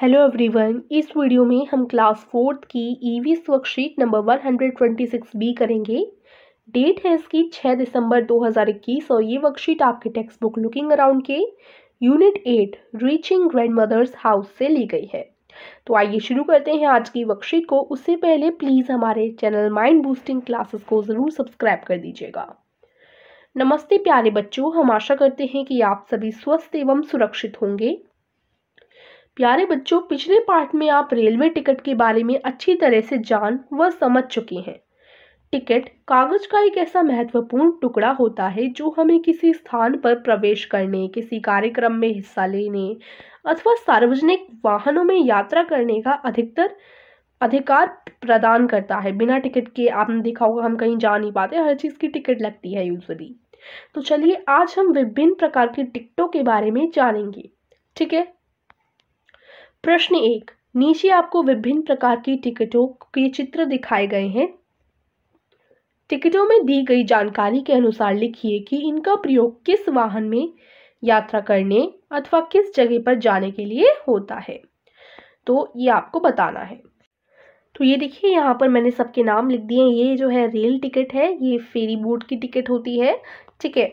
hello everyone इस video में हम क्लास फोर्थ की ईवी वर्कशीट नंबर 126 बी करेंगे डेट है इसकी 6 दिसंबर 2021 और ये वर्कशीट आपके टेक्स्ट बुक लुकिंग अराउंड के unit eight reaching grandmother's house से ली गई है तो आइए शुरू करते हैं आज की वर्कशीट को उससे पहले प्लीज़ हमारे चैनल माइंड बूस्टिंग क्लासेस को ज़रूर सब्सक्राइब कर दीजिएगा नमस्ते प्यारे बच्चों हम आशा करते हैं कि आप सभी स्वस्थ एवं सुरक्षित होंगे प्यारे बच्चों पिछले पार्ट में आप रेलवे टिकट के बारे में अच्छी तरह से जान व समझ चुके हैं टिकट कागज का एक ऐसा महत्वपूर्ण टुकड़ा होता है जो हमें किसी स्थान पर प्रवेश करने किसी कार्यक्रम में हिस्सा लेने अथवा सार्वजनिक वाहनों में यात्रा करने का अधिकतर अधिकार प्रदान करता है बिना टिकट के आपने देखा होगा हम कहीं जा नहीं पाते हर चीज़ की टिकट लगती है यूजली तो चलिए आज हम विभिन्न प्रकार की टिकटों के बारे में जानेंगे ठीक है प्रश्न एक नीचे आपको विभिन्न प्रकार की टिकटों के चित्र दिखाए गए हैं टिकटों में दी गई जानकारी के अनुसार लिखिए कि इनका प्रयोग किस वाहन में यात्रा करने अथवा किस जगह पर जाने के लिए होता है तो ये आपको बताना है तो ये देखिए यहाँ पर मैंने सबके नाम लिख दिए ये जो है रेल टिकट है ये फेरी बोट की टिकट होती है ठीक है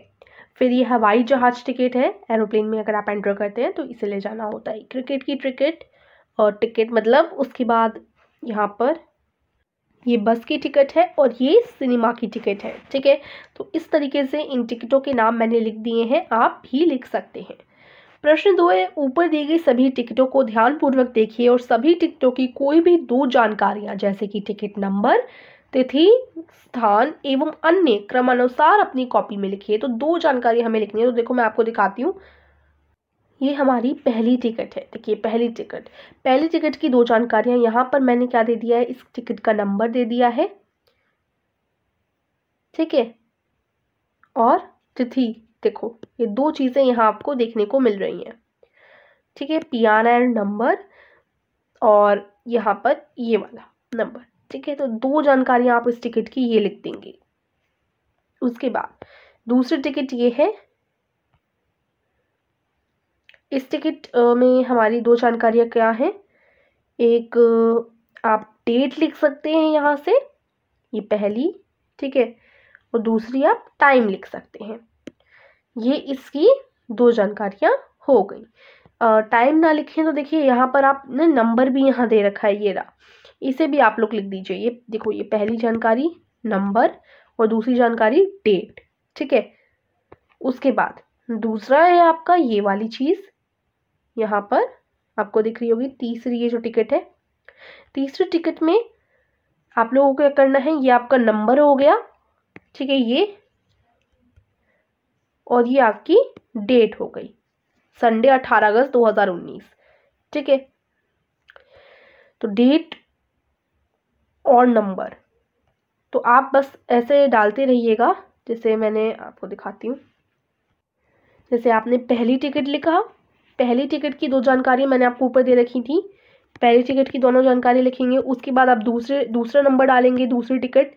फिर ये हवाई जहाज टिकट है एरोप्लेन में अगर आप एंटर करते हैं तो इसे ले जाना होता है क्रिकेट की टिकट और टिकट मतलब उसके बाद यहाँ पर ये बस की टिकट है और ये सिनेमा की टिकट है ठीक है तो इस तरीके से इन टिकटों के नाम मैंने लिख दिए हैं आप भी लिख सकते हैं प्रश्न दो है ऊपर दी गई सभी टिकटों को ध्यानपूर्वक देखिए और सभी टिकटों की कोई भी दो जानकारियां जैसे कि टिकट नंबर तिथि स्थान एवं अन्य क्रमानुसार अपनी कॉपी में लिखिए तो दो जानकारी हमें लिखनी है तो देखो मैं आपको दिखाती हूँ ये हमारी पहली टिकट है देखिए पहली टिकट पहली टिकट की दो जानकारियाँ यहाँ पर मैंने क्या दे दिया है इस टिकट का नंबर दे दिया है ठीक है और तिथि देखो ये दो चीज़ें यहाँ आपको देखने को मिल रही हैं ठीक है पी आर एन नंबर और यहाँ पर ये वाला नंबर ठीक है तो दो जानकारियां आप इस टिकट की ये लिख देंगे उसके बाद दूसरी टिकट ये है इस टिकट में हमारी दो जानकारियां क्या हैं एक आप डेट लिख सकते हैं यहाँ से ये पहली ठीक है और दूसरी आप टाइम लिख सकते हैं ये इसकी दो जानकारियां हो गई टाइम ना लिखें तो देखिए यहाँ पर आपने नंबर भी यहाँ दे रखा है ये रहा इसे भी आप लोग लिख दीजिए ये देखो ये पहली जानकारी नंबर और दूसरी जानकारी डेट ठीक है उसके बाद दूसरा है आपका ये वाली चीज़ यहाँ पर आपको दिख रही होगी तीसरी ये जो टिकट है तीसरी टिकट में आप लोगों को क्या करना है ये आपका नंबर हो गया ठीक है ये और ये आपकी डेट हो गई संडे अठारह अगस्त 2019 ठीक है तो डेट और नंबर तो आप बस ऐसे डालते रहिएगा जैसे मैंने आपको दिखाती हूँ जैसे आपने पहली टिकट लिखा पहली टिकट की दो जानकारी मैंने आपको ऊपर दे रखी थी पहली टिकट की दोनों जानकारी लिखेंगे उसके बाद आप दूसरे दूसरा नंबर डालेंगे दूसरी टिकट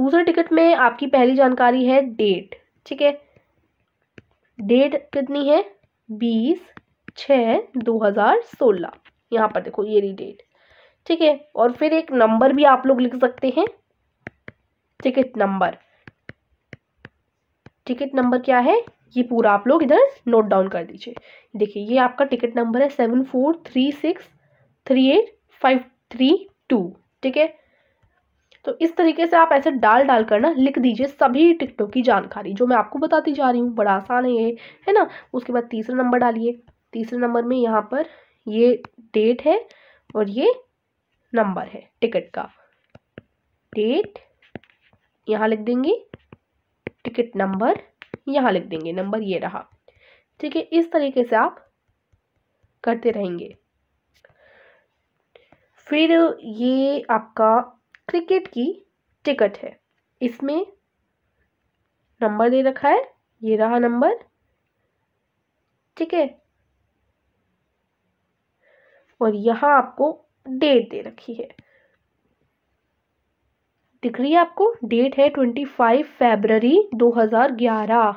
दूसरे टिकट में आपकी पहली जानकारी है डेट ठीक है डेट कितनी है बीस छः दो हज़ार सोलह यहाँ पर देखो ये रही डेट ठीक है और फिर एक नंबर भी आप लोग लिख सकते हैं टिकट नंबर टिकट नंबर क्या है ये पूरा आप लोग इधर नोट डाउन कर दीजिए देखिए ये आपका टिकट नंबर है seven four three six three eight five three two ठीक है तो इस तरीके से आप ऐसे डाल डाल कर ना लिख दीजिए सभी टिकटों की जानकारी जो मैं आपको बताती जा रही हूँ बड़ा आसान है ये है ना उसके बाद तीसरा नंबर डालिए तीसरे नंबर में यहाँ पर ये डेट है और ये नंबर है टिकट का डेट यहाँ लिख देंगे टिकट नंबर यहाँ लिख देंगे नंबर ये रहा ठीक है इस तरीके से आप करते रहेंगे फिर ये आपका क्रिकेट की टिकट है इसमें नंबर दे रखा है ये रहा नंबर ठीक है और यहाँ आपको डेट दे रखी है दिख रही है आपको डेट है ट्वेंटी फाइव फेबररी दो हज़ार ग्यारह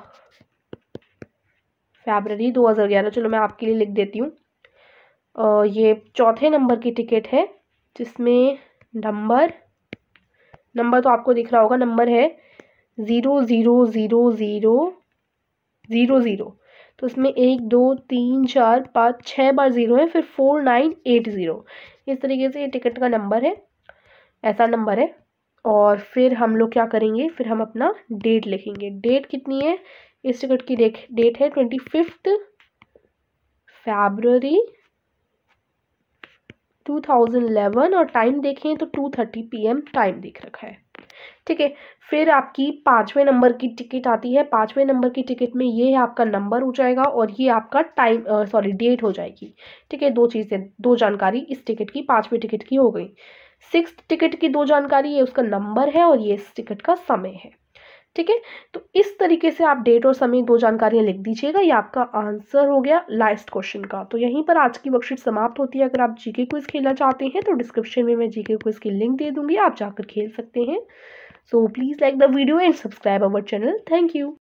फेबररी दो हज़ार ग्यारह चलो मैं आपके लिए लिख देती हूँ ये चौथे नंबर की टिकट है जिसमें नंबर नंबर तो आपको दिख रहा होगा नंबर है zero zero zero zero zero zero तो उसमें एक दो तीन चार पाँच छः बार ज़ीरो है फिर फोर नाइन एट ज़ीरो इस तरीके से ये टिकट का नंबर है ऐसा नंबर है और फिर हम लोग क्या करेंगे फिर हम अपना डेट लिखेंगे डेट कितनी है इस टिकट की डेट है ट्वेंटी फिफ्थ फेबररी 2011 और टाइम देखें तो टू पी एम टाइम देख रखा है ठीक है फिर आपकी पाँचवें नंबर की टिकट आती है पाँचवें नंबर की टिकट में ये आपका नंबर हो जाएगा और ये आपका टाइम सॉरी डेट हो जाएगी ठीक है दो चीज़ें दो जानकारी इस टिकट की पाँचवें टिकट की हो गई सिक्स टिकट की दो जानकारी ये उसका नंबर है और ये इस टिकट का समय है ठीक है तो इस तरीके से आप डेट और समय दो जानकारियाँ लिख दीजिएगा ये आपका आंसर हो गया लास्ट क्वेश्चन का तो यहीं पर आज की वर्कशीट समाप्त होती है अगर आप जीके क्विज खेलना चाहते हैं तो डिस्क्रिप्शन में मैं जीके क्विज की लिंक दे दूंगी आप जाकर खेल सकते हैं so please like the video and subscribe our channel thank you